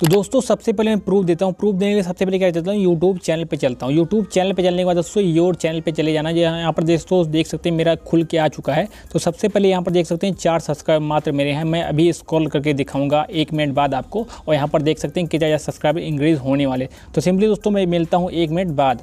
तो दोस्तों सबसे पहले मैं प्रूफ देता हूँ प्रूफ देने के लिए सबसे पहले क्या चलता हूँ यूट्यूब चैनल पे चलता हूँ यूट्यूब चैनल पे चलने के बाद दोस्तों योर चैनल पे चले जाना यहाँ पर दोस्तों देख सकते हैं मेरा खुल के आ चुका है तो सबसे पहले यहाँ पर देख सकते हैं चार सब्सक्राइब मात्र मेरे हैं मैं अभी स्क्रॉल करके दिखाऊंगा एक मिनट बाद आपको और यहाँ पर देख सकते हैं कि ज़्यादा सब्सक्राइबर इंक्रीज़ होने वाले तो सिंपली दोस्तों मैं मिलता हूँ एक मिनट बाद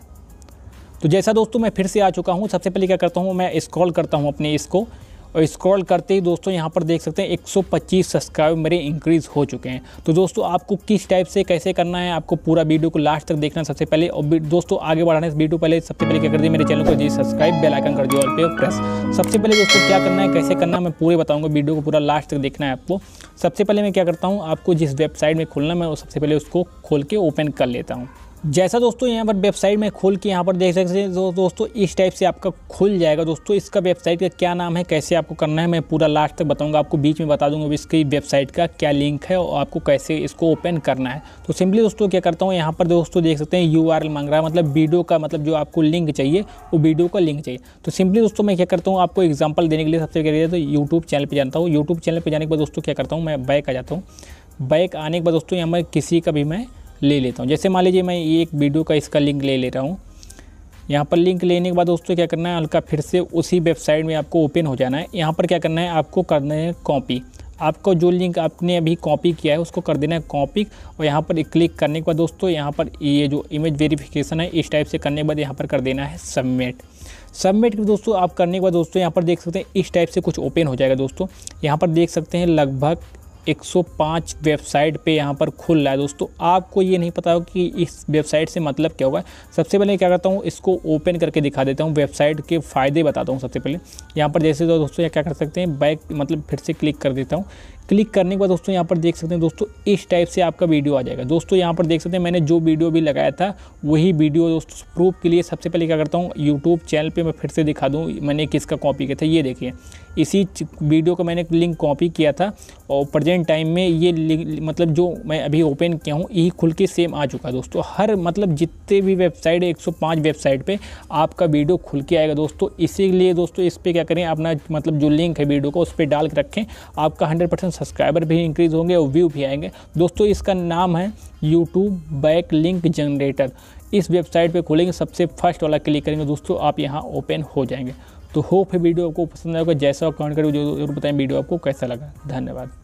तो जैसा दोस्तों मैं फिर से आ चुका हूँ सबसे पहले क्या करता हूँ मैं स्क्रॉल करता हूँ अपने इसको और स्क्रॉल करते ही दोस्तों यहाँ पर देख सकते हैं 125 सब्सक्राइबर मेरे इंक्रीज़ हो चुके हैं तो दोस्तों आपको किस टाइप से कैसे करना है आपको पूरा वीडियो को लास्ट तक देखना सबसे पहले और दोस्तों आगे बढ़ाने से वीडियो पहले सबसे पहले क्या कर दिए मेरे चैनल को जी सब्सक्राइब बेलाइकन कर दिए और पे प्रेस सबसे पहले दोस्तों क्या करना है कैसे करना है मैं पूरे बताऊँगा वीडियो को पूरा लास्ट तक देखना है आपको सबसे पहले मैं क्या करता हूँ आपको जिस वेबसाइट में खोलना मैं सबसे पहले उसको खोल के ओपन कर लेता हूँ जैसा दोस्तों यहाँ पर वेबसाइट में खोल के यहाँ पर देख सकते हैं दो, दोस्तों इस टाइप से आपका खुल जाएगा दोस्तों इसका वेबसाइट का क्या नाम है कैसे आपको करना है मैं पूरा लास्ट तक बताऊँगा आपको बीच में बता दूँगा इसकी वेबसाइट का क्या लिंक है और आपको कैसे इसको ओपन करना है तो सिंपली दोस्तों क्या करता हूँ यहाँ पर दोस्तों देख सकते हैं यू मांग रहा है मतलब वीडियो का मतलब जो आपको लिंक चाहिए वो वीडियो का लिंक चाहिए तो सिंपली दोस्तों मैं क्या करता हूँ आपको एग्जाम्पल देने के लिए सबसे कह तो यूट्यूब चैनल पर जानता हूँ यूट्यूब चैनल पर जाने के बाद दोस्तों क्या करता हूँ मैं बैक आ जाता हूँ बैक आने के बाद दोस्तों यहाँ पर किसी का भी मैं ले लेता हूँ जैसे मान लीजिए मैं ये एक वीडियो का इसका लिंक ले ले रहा हूँ यहाँ पर लिंक लेने के बाद दोस्तों क्या करना है हल्का फिर से उसी वेबसाइट में आपको ओपन हो जाना है यहाँ पर क्या करना है आपको करना है कॉपी आपको जो लिंक आपने अभी कॉपी किया है उसको कर देना है कॉपी और यहाँ पर क्लिक करने के बाद दोस्तों यहाँ पर ये जो इमेज वेरिफिकेशन है इस टाइप से करने के बाद यहाँ पर कर देना है सबमिट सबमिट दोस्तों आप करने के बाद दोस्तों यहाँ पर देख सकते हैं इस टाइप से कुछ ओपन हो जाएगा दोस्तों यहाँ पर देख सकते हैं लगभग 105 वेबसाइट पे यहाँ पर खुल रहा है दोस्तों आपको ये नहीं पता हो कि इस वेबसाइट से मतलब क्या होगा सबसे पहले क्या करता हूँ इसको ओपन करके दिखा देता हूँ वेबसाइट के फ़ायदे बताता हूँ सबसे पहले यहाँ पर जैसे तो दोस्तों दोस्तों क्या कर सकते हैं बैक मतलब फिर से क्लिक कर देता हूँ क्लिक करने के बाद दोस्तों यहाँ पर देख सकते हैं दोस्तों इस टाइप से आपका वीडियो आ जाएगा दोस्तों यहाँ पर देख सकते हैं मैंने जो वीडियो भी लगाया था वही वीडियो दोस्तों प्रूफ के लिए सबसे पहले क्या करता हूँ यूट्यूब चैनल पर मैं फिर से दिखा दूँ मैंने किसका कॉपी किया था ये देखिए इसी वीडियो का मैंने लिंक कॉपी किया था और प्रजेंट टाइम में ये मतलब जो मैं अभी ओपन किया हूँ यही खुल के सेम आ चुका है दोस्तों हर मतलब जितने भी वेबसाइट है पाँच वेबसाइट पर आपका वीडियो खुल के आएगा दोस्तों लिए दोस्तों इस पर क्या करें अपना मतलब जो लिंक है वीडियो का उस पर डाल के रखें आपका हंड्रेड सब्सक्राइबर भी इंक्रीज़ होंगे और व्यू भी आएंगे दोस्तों इसका नाम है यूट्यूब बैक लिंक जनरेटर इस वेबसाइट पे खोलेंगे सबसे फर्स्ट वाला क्लिक करेंगे दोस्तों आप यहाँ ओपन हो जाएंगे तो होप है वीडियो आपको पसंद आएगा जैसा कमेंट करें जरूर बताएं वीडियो आपको कैसा लगा धन्यवाद